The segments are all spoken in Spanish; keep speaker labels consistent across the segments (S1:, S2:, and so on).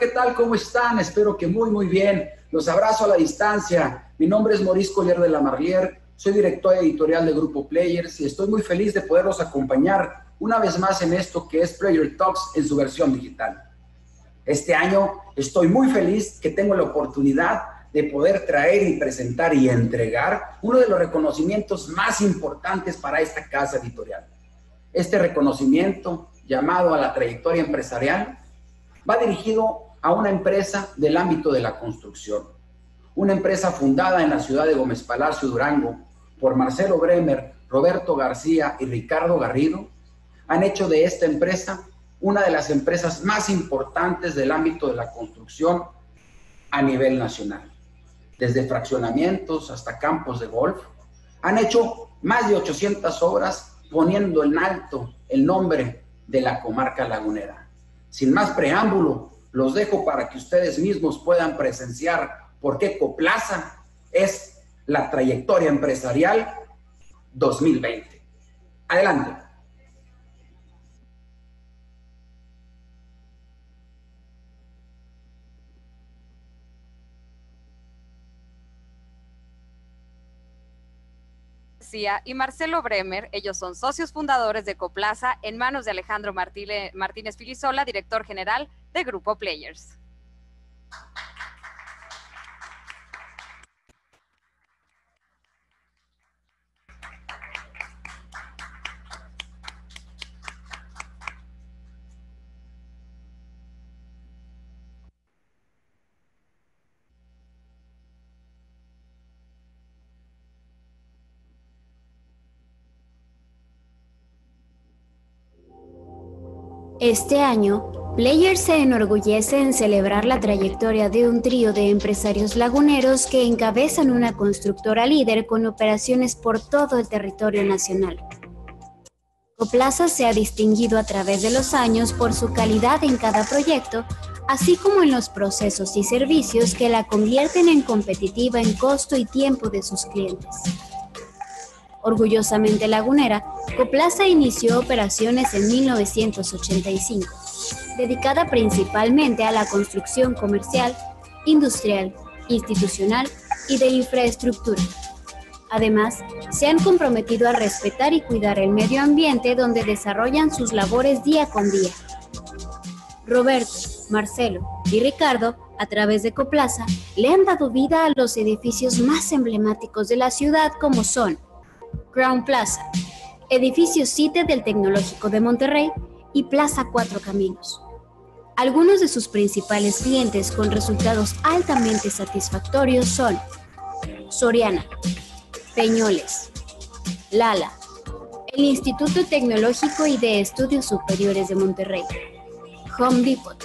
S1: ¿qué tal? ¿Cómo están? Espero que muy, muy bien. Los abrazo a la distancia. Mi nombre es Morisco Collier de la Marlier, soy director editorial de Grupo Players y estoy muy feliz de poderlos acompañar una vez más en esto que es Player Talks en su versión digital. Este año estoy muy feliz que tengo la oportunidad de poder traer y presentar y entregar uno de los reconocimientos más importantes para esta casa editorial. Este reconocimiento, llamado a la trayectoria empresarial, va dirigido a a una empresa del ámbito de la construcción, una empresa fundada en la ciudad de Gómez Palacio, Durango, por Marcelo Bremer, Roberto García y Ricardo Garrido, han hecho de esta empresa una de las empresas más importantes del ámbito de la construcción a nivel nacional. Desde fraccionamientos hasta campos de golf, han hecho más de 800 obras poniendo en alto el nombre de la comarca lagunera. Sin más preámbulo, los dejo para que ustedes mismos puedan presenciar por qué Coplaza es la trayectoria empresarial 2020. Adelante.
S2: y Marcelo Bremer. Ellos son socios fundadores de Coplaza en manos de Alejandro Martínez Filisola, director general de Grupo Players. Este año, Player se enorgullece en celebrar la trayectoria de un trío de empresarios laguneros que encabezan una constructora líder con operaciones por todo el territorio nacional. Coplaza se ha distinguido a través de los años por su calidad en cada proyecto, así como en los procesos y servicios que la convierten en competitiva en costo y tiempo de sus clientes orgullosamente lagunera, Coplaza inició operaciones en 1985, dedicada principalmente a la construcción comercial, industrial, institucional y de infraestructura. Además, se han comprometido a respetar y cuidar el medio ambiente donde desarrollan sus labores día con día. Roberto, Marcelo y Ricardo, a través de Coplaza, le han dado vida a los edificios más emblemáticos de la ciudad como son Ground Plaza, edificio Cite del Tecnológico de Monterrey y Plaza Cuatro Caminos. Algunos de sus principales clientes con resultados altamente satisfactorios son Soriana, Peñoles, Lala, el Instituto Tecnológico y de Estudios Superiores de Monterrey, Home Depot,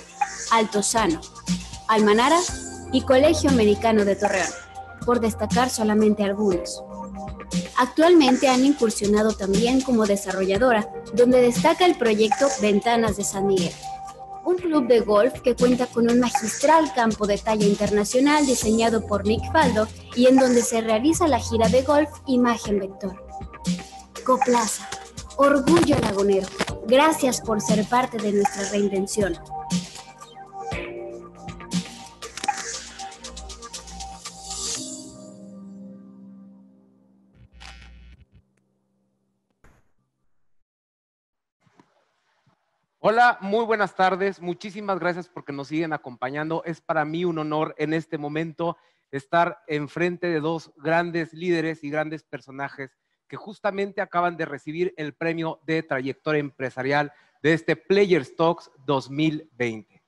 S2: Altozano, Almanara y Colegio Americano de Torreón, por destacar solamente algunos. Actualmente han incursionado también como desarrolladora, donde destaca el proyecto Ventanas de San Miguel, un club de golf que cuenta con un magistral campo de talla internacional diseñado por Nick Faldo y en donde se realiza la gira de golf Imagen Vector. Coplaza, orgullo lagunero, gracias por ser parte de nuestra reinvención.
S3: Hola, muy buenas tardes. Muchísimas gracias porque nos siguen acompañando. Es para mí un honor en este momento estar enfrente de dos grandes líderes y grandes personajes que justamente acaban de recibir el premio de trayectoria empresarial de este Player Talks 2020.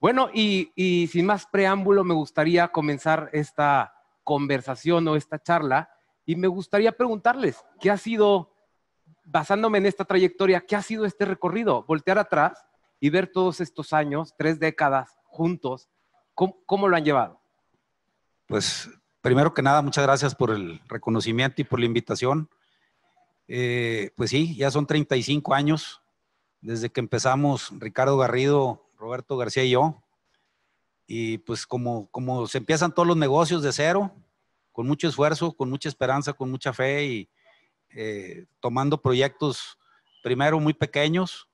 S3: Bueno, y sin más preámbulo, me gustaría comenzar esta conversación o esta charla y me gustaría preguntarles, ¿qué ha sido basándome en esta trayectoria, ¿qué ha sido este recorrido? Voltear atrás y ver todos estos años, tres décadas juntos, ¿cómo, lo han llevado?
S4: Pues primero que nada, muchas gracias por el reconocimiento y por la invitación. Eh, pues sí, ya son 35 años desde que empezamos Ricardo Garrido, Roberto García y yo. Y pues como, como se empiezan todos los negocios de cero, con mucho esfuerzo, con mucha esperanza, con mucha fe y, eh, tomando proyectos primero muy pequeños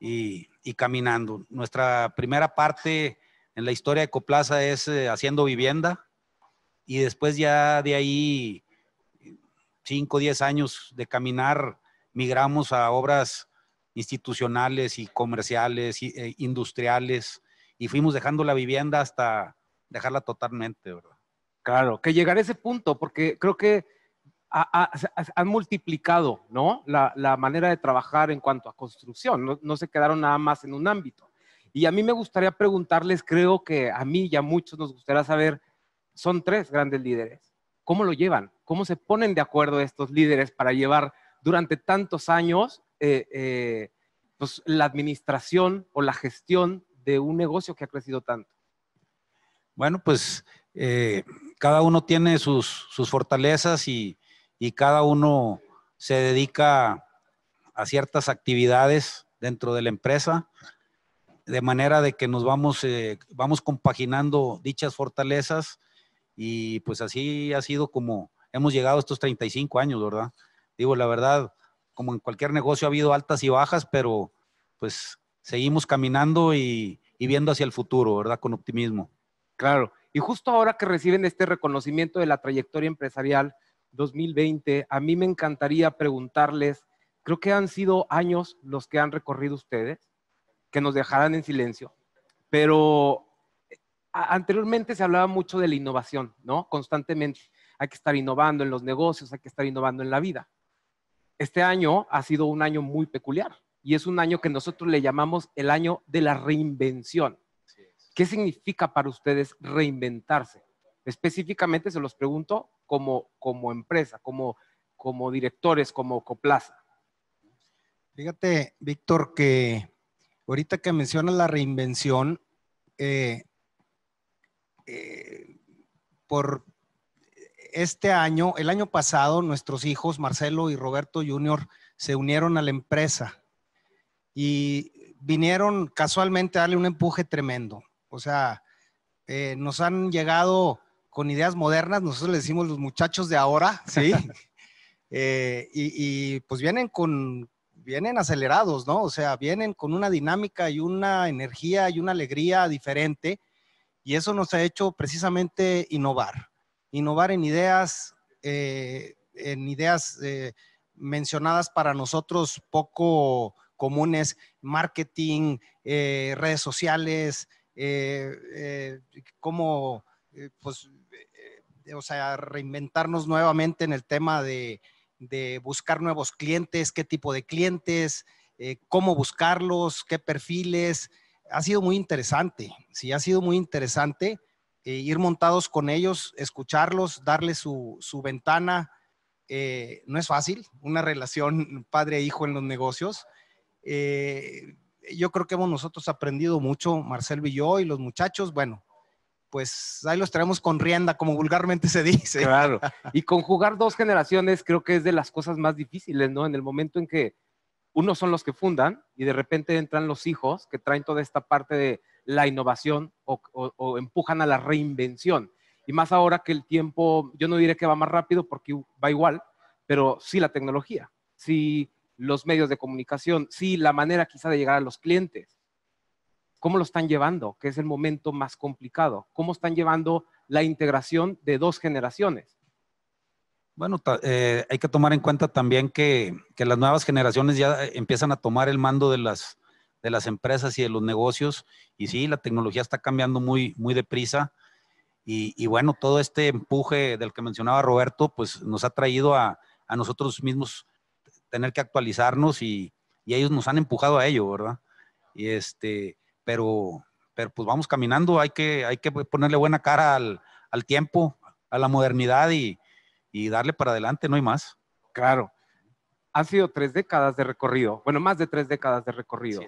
S4: y, caminando. Nuestra primera parte en la historia de Coplaza es eh, haciendo vivienda y después ya de ahí, 5 o 10 años de caminar, migramos a obras institucionales y comerciales, e industriales, y fuimos dejando la vivienda hasta dejarla
S3: totalmente, ¿verdad? Claro, que llegar a ese punto, porque creo que han multiplicado ¿no? La, manera de trabajar en cuanto a construcción, no, se quedaron nada más en un ámbito. Y a mí me gustaría preguntarles, creo que a mí y a muchos nos gustaría saber, son tres grandes líderes, ¿cómo lo llevan? ¿Cómo se ponen de acuerdo estos líderes para llevar durante tantos años eh, eh, pues, la administración o la gestión de un negocio que ha crecido tanto? Bueno,
S4: pues eh, cada uno tiene sus, sus fortalezas y, y cada uno se dedica a ciertas actividades dentro de la empresa, de manera de que nos vamos, eh, vamos compaginando dichas fortalezas y pues así ha sido como hemos llegado a estos 35 años, ¿verdad? Digo, la verdad, como en cualquier negocio ha habido altas y bajas, pero pues
S3: seguimos caminando y viendo hacia el futuro, ¿verdad? Con optimismo. Claro. Y justo ahora que reciben este reconocimiento de la trayectoria empresarial, 2020, a mí me encantaría preguntarles, creo que han sido años los que han recorrido ustedes, que nos dejarán en silencio, pero eh, anteriormente se hablaba mucho de la innovación, ¿no? Constantemente. Hay que estar innovando en los negocios, hay que estar innovando en la vida. Este año ha sido un año muy peculiar y es un año que nosotros le llamamos el año de la reinvención. ¿Qué significa para ustedes reinventarse? Específicamente se los pregunto como, como empresa, como, como directores, como Coplaza.
S5: Fíjate, Víctor, que ahorita que mencionas la reinvención, eh, eh, por este año, el año pasado, nuestros hijos, Marcelo y Roberto Jr., se unieron a la empresa y vinieron casualmente a darle un empuje tremendo. O sea, eh, nos han llegado con ideas modernas, nosotros le decimos los muchachos de ahora, ¿sí? Eh, y, pues vienen con, vienen acelerados, ¿no? O sea, vienen con una dinámica y una energía y una alegría diferente, y eso nos ha hecho precisamente innovar, innovar en ideas, eh, en ideas eh, mencionadas para nosotros poco comunes, marketing, redes sociales, como... Eh, pues, eh, o sea, reinventarnos nuevamente en el tema de, buscar nuevos clientes, qué tipo de clientes, eh, cómo buscarlos, qué perfiles. Ha sido muy interesante, sí, ha sido muy interesante ir montados con ellos, escucharlos, darles su, ventana. no es fácil una relación padre-hijo en los negocios. yo creo que hemos nosotros aprendido mucho, Marcel y yo, y los muchachos, bueno, pues ahí los traemos con rienda, como vulgarmente se dice. Claro. Y conjugar dos generaciones creo que es de
S3: las cosas más difíciles, ¿no? En el momento en que unos son los que fundan y de repente entran los hijos que traen toda esta parte de la innovación o, o empujan a la reinvención. Y más ahora que el tiempo, yo no diré que va más rápido porque va igual, pero sí la tecnología, sí los medios de comunicación, sí la manera quizá de llegar a los clientes cómo lo están llevando, que es el momento más complicado, cómo están llevando la integración de dos generaciones.
S4: Bueno, eh, hay que tomar en cuenta también que, que, las nuevas generaciones ya eh, empiezan a tomar el mando de las, de las empresas y de los negocios. Y sí, la tecnología está cambiando muy, muy deprisa. Y, y bueno, todo este empuje del que mencionaba Roberto, pues nos ha traído a, a nosotros mismos tener que actualizarnos y, y, ellos nos han empujado a ello, ¿verdad? Y este, pero, pues vamos caminando, hay que, hay que ponerle buena cara al, tiempo, a la modernidad y, y darle para adelante, no hay más.
S3: Claro. Han sido tres décadas de recorrido, bueno, más de tres décadas de recorrido.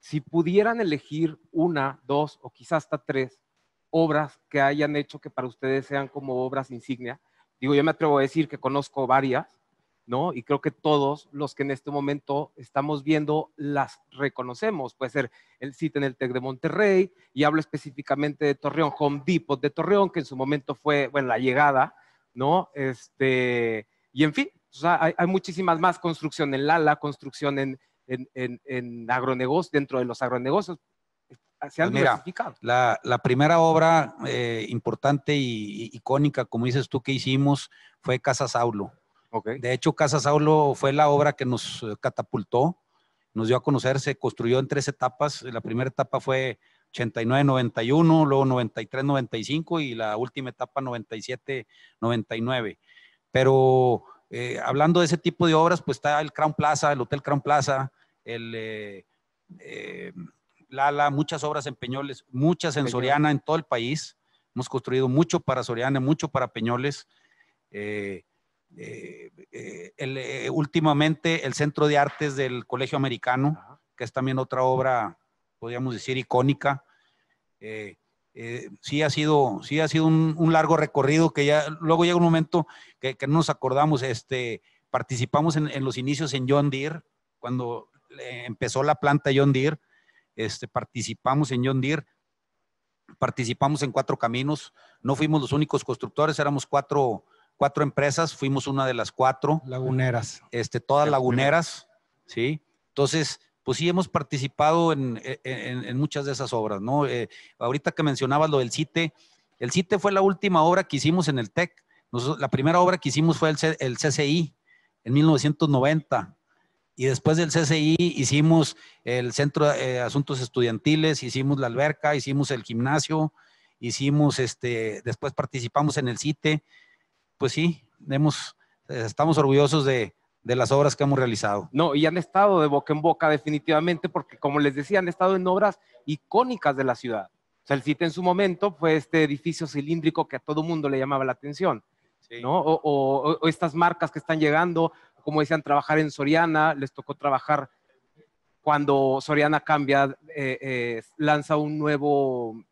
S3: Si pudieran elegir una, dos o quizás hasta tres obras que hayan hecho que para ustedes sean como obras insignia, digo, yo me atrevo a decir que conozco varias, ¿no? Y creo que todos los que en este momento estamos viendo las reconocemos. Puede ser el sitio en el TEC de Monterrey, y hablo específicamente de Torreón, Home Depot de Torreón, que en su momento fue, bueno, la llegada, ¿no? Este, y en fin, hay, muchísimas más, construcción en Lala, construcción en, en, en, dentro de los agronegocios, eh, se pues han Mira, la,
S4: la, primera obra eh, importante y, icónica, como dices tú, que hicimos fue Casa Saulo. Okay. De hecho, Casa Saulo fue la obra que nos eh, catapultó, nos dio a conocer, se construyó en tres etapas. La primera etapa fue 89-91, luego 93-95 y la última etapa 97-99. Pero eh, hablando de ese tipo de obras, pues está el Crown Plaza, el Hotel Crown Plaza, el eh, Lala, muchas obras en Peñoles, muchas en Soriana, en todo el país. Hemos construido mucho para Soriana, mucho para Peñoles. Eh, eh, eh, últimamente el Centro de Artes del Colegio Americano, que es también otra obra, podríamos decir, icónica. sí ha sido, sí ha sido un, largo recorrido que ya luego llega un momento que, no nos acordamos, este, participamos en, los inicios en John Deere, cuando empezó la planta John Deere, este, participamos en John Deere, participamos en Cuatro Caminos, no fuimos los únicos constructores, éramos cuatro cuatro empresas, fuimos una de las cuatro. Laguneras. Este, todas laguneras, ¿sí? Entonces, pues sí hemos participado en, muchas de esas obras, ¿no? Eh, ahorita que mencionabas lo del CITE, el CITE fue la última obra que hicimos en el TEC. la primera obra que hicimos fue el, el CCI en 1990. Y después del CCI hicimos el Centro de eh, Asuntos Estudiantiles, hicimos la alberca, hicimos el gimnasio, hicimos este, después participamos en el CITE pues sí, eh, estamos orgullosos
S3: de, las obras que hemos realizado. No, y han estado de boca en boca definitivamente, porque como les decía, han estado en obras icónicas de la ciudad. O sea, el CIT en su momento fue este edificio cilíndrico que a todo mundo le llamaba la atención, ¿no? O, estas marcas que están llegando, como decían, trabajar en Soriana, les tocó trabajar cuando Soriana cambia, eh, eh, lanza un nuevo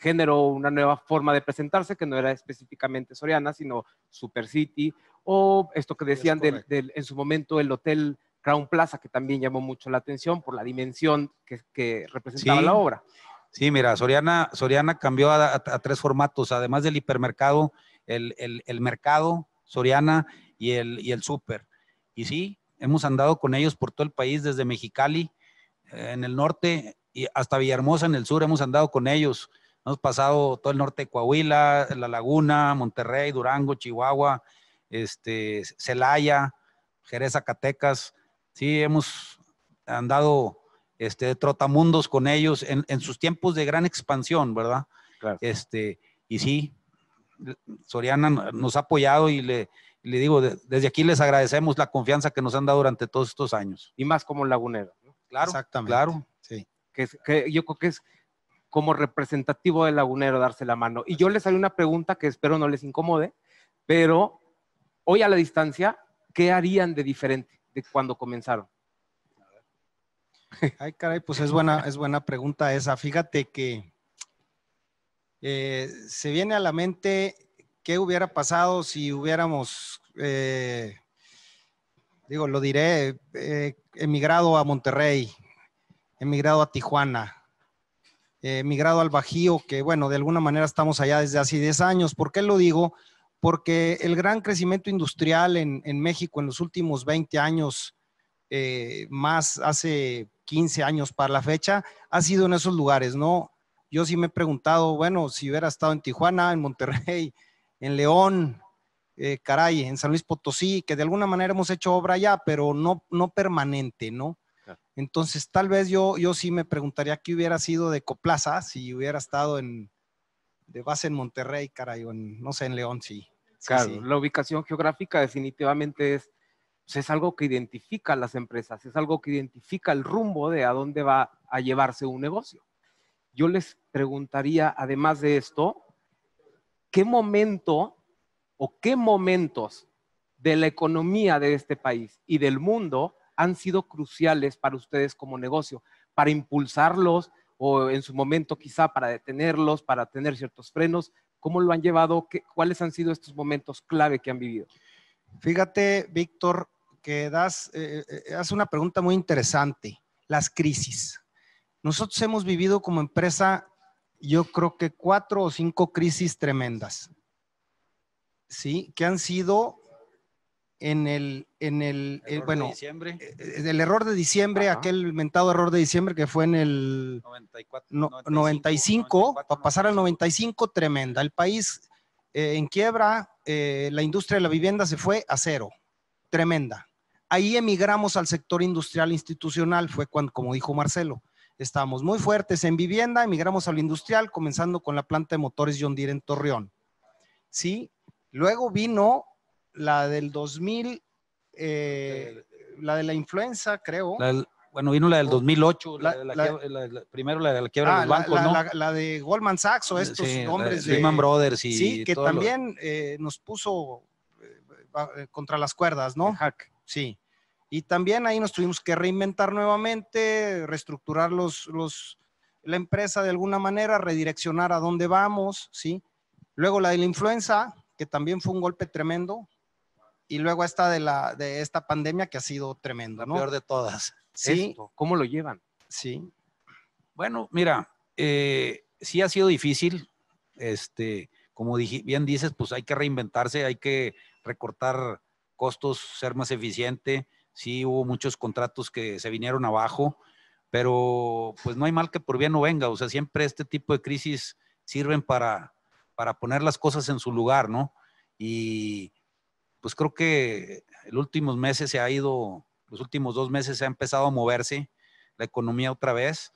S3: ...género, una nueva forma de presentarse que no era específicamente Soriana, sino Super City, o esto que decían en su momento el Hotel Crown Plaza, que también llamó mucho la atención por la dimensión que, representaba la obra.
S4: Sí, mira, Soriana, Soriana cambió a, tres formatos, además del hipermercado, el, mercado, Soriana y el, y el súper. Y sí, hemos andado con ellos por todo el país, desde Mexicali, eh, en el norte, y hasta Villahermosa en el sur hemos andado con ellos. Hemos pasado todo el norte de Coahuila, La Laguna, Monterrey, Durango, Chihuahua, este, Celaya, Jerez, Zacatecas. Sí, hemos andado este, trotamundos con ellos en, en sus tiempos de gran expansión, ¿verdad? Claro. Este, y sí, Soriana nos ha apoyado y le, le digo, desde aquí
S3: les agradecemos la confianza que nos han dado durante todos estos años. Y más como lagunero. Claro, Exactamente. claro. Sí. que yo creo que es como representativo del lagunero darse la mano. Y yo les hago una pregunta que espero no les incomode, pero hoy a la distancia, ¿qué harían de diferente de cuando comenzaron?
S5: Ay, caray, pues es buena, es buena pregunta esa. Fíjate que eh, se viene a la mente qué hubiera pasado si hubiéramos, eh, digo, lo diré, eh, emigrado a Monterrey, emigrado a Tijuana, eh, migrado al Bajío, que bueno, de alguna manera estamos allá desde hace 10 años. ¿Por qué lo digo? Porque el gran crecimiento industrial en, México en los últimos 20 años, eh, más hace 15 años para la fecha, ha sido en esos lugares, ¿no? Yo sí me he preguntado, bueno, si hubiera estado en Tijuana, en Monterrey, en León, eh, caray, en San Luis Potosí, que de alguna manera hemos hecho obra allá, pero no, no permanente, ¿no? Entonces, tal vez yo, yo sí me preguntaría qué hubiera sido de Coplaza si hubiera estado en, de base en Monterrey, caray, o no sé, en León,
S3: sí. claro, la ubicación geográfica definitivamente es, pues, es algo que identifica a las empresas, es algo que identifica el rumbo de a dónde va a llevarse un negocio. Yo les preguntaría, además de esto, ¿qué momento o qué momentos de la economía de este país y del mundo han sido cruciales para ustedes como negocio, para impulsarlos o en su momento quizá para detenerlos, para tener ciertos frenos?
S5: ¿Cómo lo han llevado? ¿Cuáles han sido estos momentos clave que han vivido? Fíjate, Víctor, que das, eh, eh, hace una pregunta muy interesante, las crisis. Nosotros hemos vivido como empresa, yo creo que cuatro o cinco crisis tremendas, ¿sí? Que han sido en el, en el, eh, bueno, de el eh, eh, error de diciembre, aquel mentado error de diciembre que fue en el 95, para pasar al 95, tremenda. El país en quiebra, la industria de la vivienda se fue a cero, tremenda. Ahí emigramos al sector industrial institucional, fue cuando, como dijo Marcelo, estábamos muy fuertes en vivienda, emigramos al industrial, comenzando con la planta de motores John Deere en Torreón. Sí, luego vino la del 2000, eh, la de la influenza, creo.
S4: bueno, vino la del 2008, la, la, primero la de la quiebra ah,
S5: La, de Goldman Sachs o estos hombres de Lehman Brothers y Sí, que también eh, nos puso eh, contra las cuerdas, ¿no? Sí. Y también ahí nos tuvimos que reinventar nuevamente, reestructurar los, los, la empresa de alguna manera, redireccionar a dónde vamos, ¿sí? Luego la de la influenza, que también fue un golpe tremendo, y luego esta de, la, de esta pandemia que ha sido tremenda, ¿no? La peor de
S4: todas. Sí.
S5: ¿Cómo lo llevan?
S4: Sí. Bueno, mira, eh, sí ha sido difícil. Este, como bien dices, pues hay que reinventarse, hay que recortar costos, ser más eficiente. Sí hubo muchos contratos que se vinieron abajo, pero pues no hay mal que por bien no venga. O sea, siempre este tipo de crisis sirven para, para poner las cosas en su lugar, ¿no? Y, pues creo que los últimos meses se ha ido, los últimos dos meses se ha empezado a moverse la economía otra vez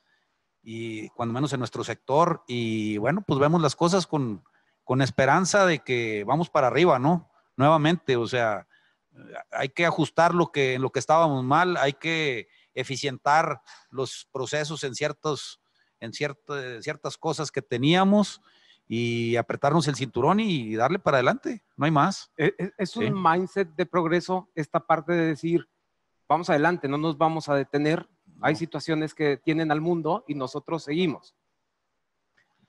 S4: y cuando menos en nuestro sector y bueno, pues vemos las cosas con, con esperanza de que vamos para arriba, ¿no? Nuevamente, o sea, hay que ajustar lo que, en lo que estábamos mal, hay que eficientar los procesos en, en ciertas cosas que teníamos y apretarnos el cinturón y darle para adelante,
S3: no hay más. E, e, es, un mindset de progreso esta parte de decir, vamos adelante, no nos vamos a detener, hay situaciones que tienen al mundo y nosotros seguimos.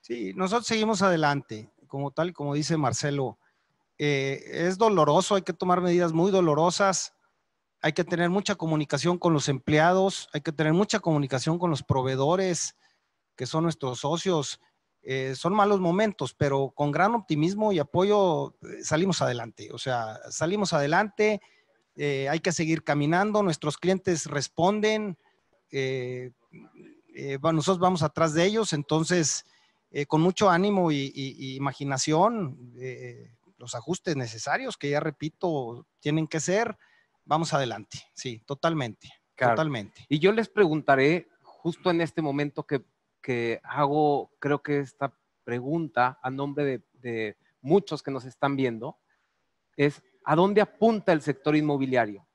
S5: Sí, nosotros seguimos adelante, como tal, como dice Marcelo, eh, es doloroso, hay que tomar medidas muy dolorosas, hay que tener mucha comunicación con los empleados, hay que tener mucha comunicación con los proveedores, que son nuestros socios, eh, son malos momentos, pero con gran optimismo y apoyo eh, salimos adelante. O sea, salimos adelante, eh, hay que seguir caminando, nuestros clientes responden, nosotros vamos atrás de ellos, entonces, con mucho ánimo y, imaginación, los ajustes necesarios, que ya repito, tienen que ser, vamos adelante, sí, totalmente, totalmente. Y yo les preguntaré justo
S3: en este momento que que hago, creo que esta pregunta a nombre de, muchos que nos están viendo, es ¿a dónde apunta el sector inmobiliario?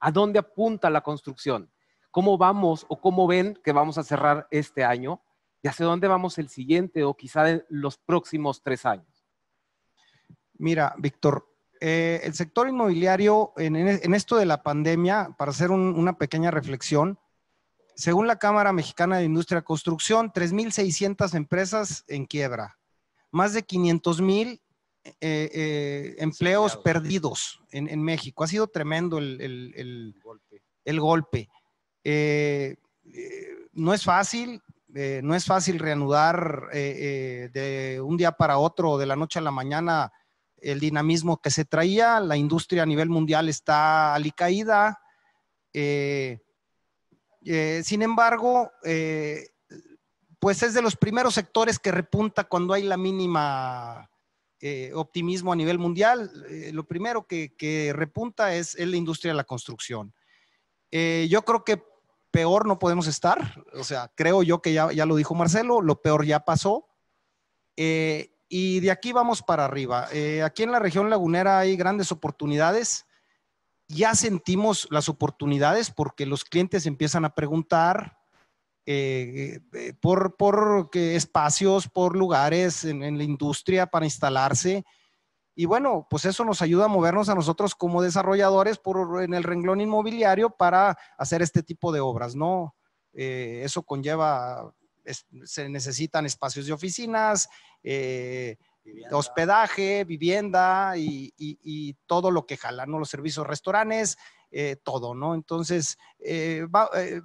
S3: ¿A dónde apunta la construcción? ¿Cómo vamos o cómo ven que vamos a cerrar este año? ¿Y hacia dónde vamos el siguiente o quizá los próximos tres
S5: años? Mira, Víctor, eh, el sector inmobiliario en, esto de la pandemia, para hacer una pequeña reflexión, según la Cámara Mexicana de Industria de Construcción, 3.600 empresas en quiebra, más de 500.000 eh, eh, empleos perdidos en, México. Ha sido tremendo el, golpe. Eh, no es fácil, no es fácil reanudar de un día para otro, de la noche a la mañana, el dinamismo que se traía. La industria a nivel mundial está alicaída. Eh, eh, sin embargo, eh, pues es de los primeros sectores que repunta cuando hay la mínima eh, optimismo a nivel mundial. lo primero que, repunta es, la industria de la construcción. yo creo que peor no podemos estar, o sea, creo yo que ya, ya lo dijo Marcelo, lo peor ya pasó. y de aquí vamos para arriba. aquí en la región lagunera hay grandes oportunidades ya sentimos las oportunidades porque los clientes empiezan a preguntar eh, eh, por, por espacios, por lugares en, la industria para instalarse. Y bueno, pues eso nos ayuda a movernos a nosotros como desarrolladores por, en el renglón inmobiliario para hacer este tipo de obras, ¿no? Eh, eso conlleva, se necesitan espacios de oficinas, hospedaje, vivienda y, todo lo que jalan, ¿no? Los servicios, restaurantes, eh, todo, ¿no? Entonces, eh, eh,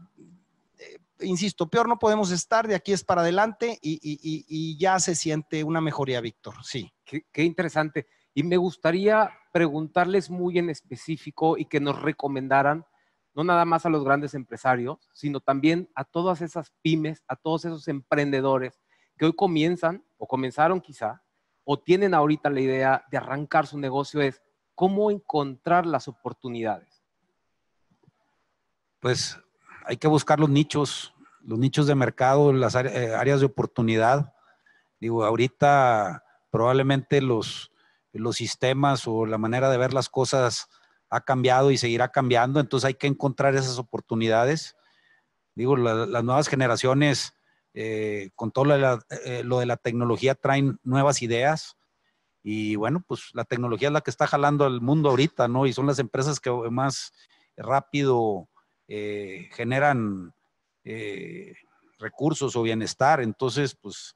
S5: insisto, peor no podemos estar, de aquí es para adelante y, ya se siente una mejoría, Víctor, sí. qué, interesante. Y me gustaría preguntarles muy en específico y
S3: que nos recomendaran, no nada más a los grandes empresarios, sino también a todas esas pymes, a todos esos emprendedores que hoy comienzan o comenzaron quizá o tienen ahorita la idea de arrancar su negocio es cómo encontrar las oportunidades.
S4: Pues hay que buscar los nichos, los nichos de mercado, las eh, áreas de oportunidad. Digo, ahorita probablemente los, los sistemas o la manera de ver las cosas ha cambiado y seguirá cambiando, entonces hay que encontrar esas oportunidades. Digo, las nuevas generaciones eh, con todo eh, lo de, la, tecnología traen nuevas ideas y bueno, pues la tecnología es la que está jalando al mundo ahorita, ¿no? Y son las empresas que más rápido eh, generan recursos o bienestar, entonces pues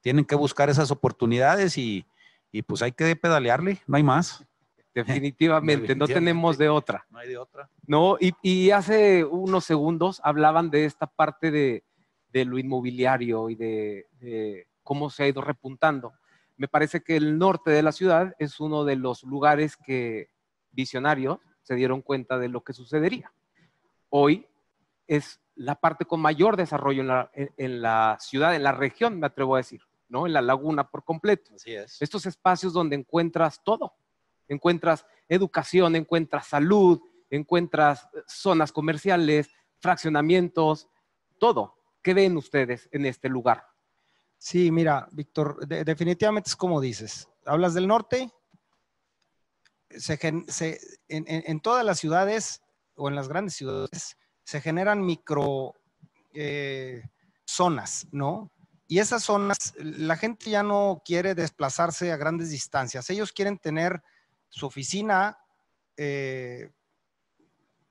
S4: tienen que buscar esas oportunidades y,
S3: pues hay que pedalearle, no hay más. Definitivamente, no tenemos de otra. No hay de otra. No, y hace unos segundos hablaban de esta parte de, de lo inmobiliario y de, cómo se ha ido repuntando. Me parece que el norte de la ciudad es uno de los lugares que visionarios se dieron cuenta de lo que sucedería. Hoy es la parte con mayor desarrollo en la, ciudad, en la región, me atrevo a decir, ¿no? En la laguna por completo. Así Estos espacios donde encuentras todo. Encuentras educación, encuentras salud, encuentras zonas comerciales, fraccionamientos, todo. ¿Qué ven ustedes en este lugar?
S5: Sí, mira, Víctor, definitivamente es como dices. Hablas del norte, en, todas las ciudades o en las grandes ciudades se generan micro eh, zonas, ¿no? Y esas zonas, la gente ya no quiere desplazarse a grandes distancias. Ellos quieren tener su oficina, eh,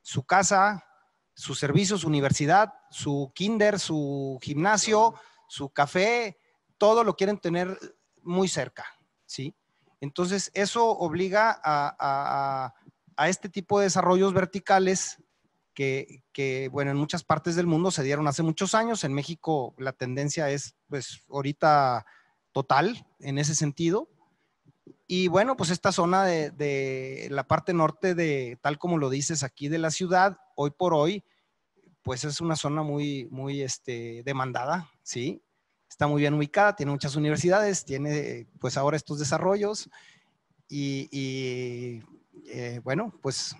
S5: su casa, su servicio, su universidad, su kinder, su gimnasio, su café, todo lo quieren tener muy cerca, ¿sí? Entonces, eso obliga a, este tipo de desarrollos verticales que, bueno, en muchas partes del mundo se dieron hace muchos años. En México la tendencia es, pues, ahorita total en ese sentido. Y bueno, pues esta zona de, la parte norte de, tal como lo dices aquí de la ciudad, hoy por hoy, pues es una zona muy, muy este, demandada, ¿sí? Está muy bien ubicada, tiene muchas universidades, tiene pues ahora estos desarrollos y, eh, bueno, pues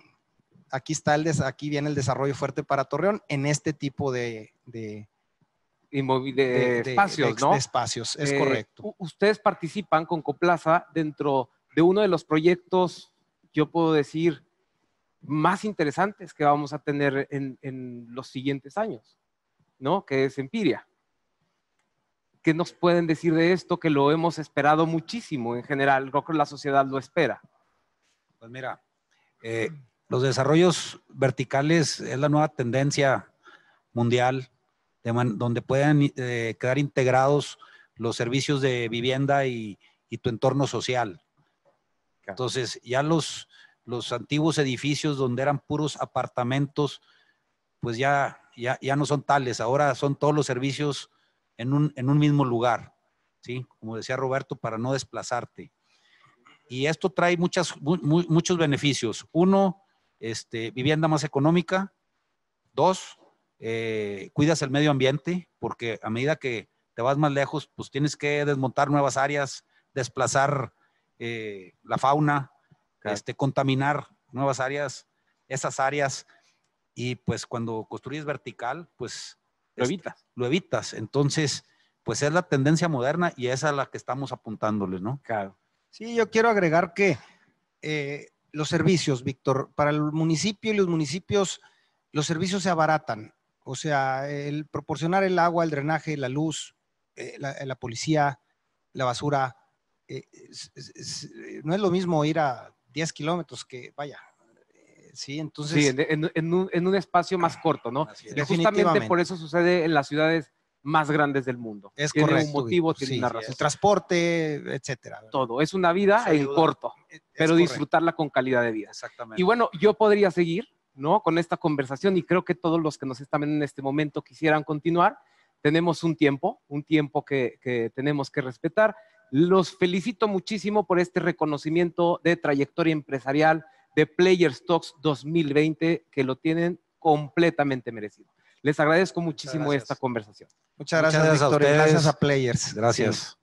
S5: aquí está el, aquí viene el desarrollo fuerte para Torreón en este tipo de,
S3: de, espacios, ¿no? De espacios, es eh, correcto.
S5: Ustedes participan con
S3: Coplaza dentro de uno de los proyectos, yo puedo decir, más interesantes que vamos a tener en, en los siguientes años, ¿no? Que es Empiria. ¿Qué nos pueden decir de esto que lo hemos esperado muchísimo en general? Creo que la sociedad lo espera. Pues mira, eh,
S4: los desarrollos verticales es la nueva tendencia mundial donde puedan eh, quedar integrados los servicios de vivienda y, tu entorno social. Entonces, ya los, los antiguos edificios donde eran puros apartamentos, pues ya, ya, no son tales, ahora son todos los servicios en un, mismo lugar, ¿sí? Como decía Roberto, para no desplazarte. Y esto trae muchas, muchos beneficios. Uno, este, vivienda más económica. Dos, eh, cuidas el medio ambiente, porque a medida que te vas más lejos, pues tienes que desmontar nuevas áreas, desplazar eh, la fauna, este, contaminar nuevas áreas, esas áreas, y pues cuando construyes vertical, pues... Lo evitas. lo evitas. Entonces, pues es la tendencia moderna y esa es a la que estamos apuntándoles, ¿no? Claro.
S5: Sí, yo quiero agregar que eh, los servicios, Víctor, para el municipio y los municipios, los servicios se abaratan. O sea, el proporcionar el agua, el drenaje, la luz, eh, la, policía, la basura, eh, eh, no es lo mismo ir a 10 kilómetros que, vaya, sí,
S3: entonces... Sí, en, un, espacio más ah, corto, ¿no? Y justamente por eso sucede en las ciudades más grandes del mundo. Es tiene un motivo, tiene una razón. El
S5: transporte, etcétera. Todo.
S3: Es una vida en corto, pero disfrutarla con calidad de vida. Exactamente. Y bueno, yo podría seguir, ¿no? Con esta conversación y creo que todos los que nos están en este momento quisieran continuar. Tenemos un tiempo, un tiempo que, que tenemos que respetar. Los felicito muchísimo por este reconocimiento de trayectoria empresarial de Players Stocks 2020 que lo tienen completamente merecido. Les agradezco muchísimo esta conversación. Muchas gracias, gracias Victoria. A gracias a Players. Gracias.